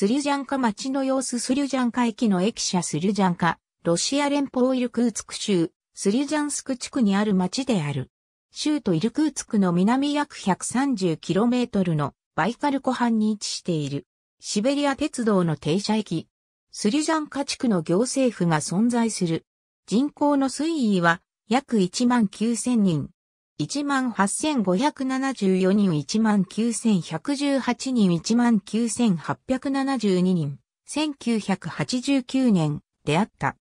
スリュジャンカ町の様子スリュジャンカ駅の駅舎スリュジャンカ、ロシア連邦イルクーツク州、スリュジャンスク地区にある町である。州都イルクーツクの南約 130km のバイカル湖畔に位置している。シベリア鉄道の停車駅。スリュジャンカ地区の行政府が存在する。人口の推移は約1万9000人。18,574人19,118人19,872人1989年出会った。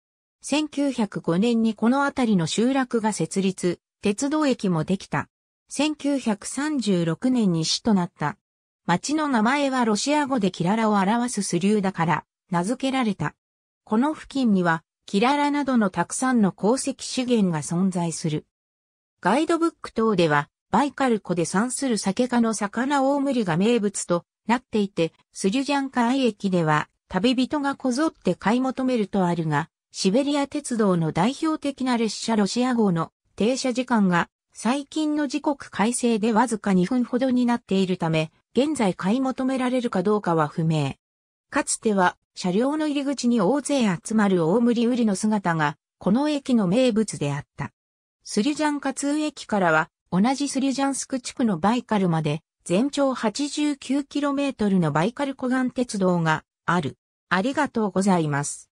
1905年にこの辺りの集落が設立、鉄道駅もできた。1936年に市となった。町の名前はロシア語でキララを表すスリューだから、名付けられた。この付近には、キララなどのたくさんの鉱石資源が存在する。ガイドブック等では、バイカル湖で産する酒科の魚大盛りが名物となっていて、スリュジャンカ海駅では旅人がこぞって買い求めるとあるが、シベリア鉄道の代表的な列車ロシア号の停車時間が最近の時刻改正でわずか2分ほどになっているため、現在買い求められるかどうかは不明。かつては車両の入り口に大勢集まる大無理売りの姿が、この駅の名物であった。スリジャンカツ駅からは、同じスリジャンスク地区のバイカルまで、全長 89km のバイカル湖岸鉄道がある。ありがとうございます。